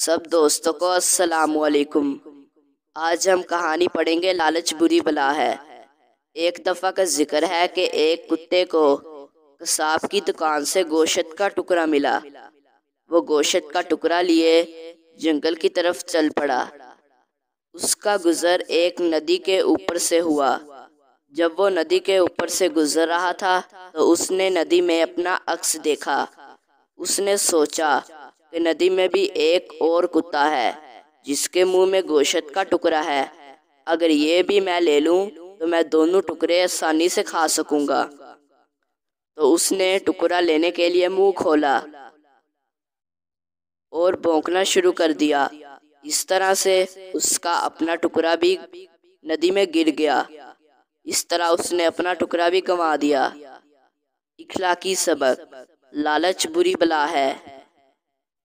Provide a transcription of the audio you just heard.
सब दोस्तों को वालेकुम आज हम कहानी पढ़ेंगे लालच बुरी बला है एक दफ़ा का जिक्र है कि एक कुत्ते को कसाब की दुकान से गोशत का टुकड़ा मिला वो गोशत का टुकड़ा लिए जंगल की तरफ चल पड़ा उसका गुज़र एक नदी के ऊपर से हुआ जब वो नदी के ऊपर से गुजर रहा था तो उसने नदी में अपना अक्स देखा उसने सोचा कि नदी में भी एक और कुत्ता है जिसके मुंह में गोशत का टुकड़ा है अगर ये भी मैं ले लूं तो मैं दोनों टुकड़े आसानी से खा सकूंगा तो उसने टुकड़ा लेने के लिए मुंह खोला और भोंकना शुरू कर दिया इस तरह से उसका अपना टुकड़ा भी नदी में गिर गया इस तरह उसने अपना टुकड़ा भी गंवा दिया इखलाकी सबक लालच बुरी बला है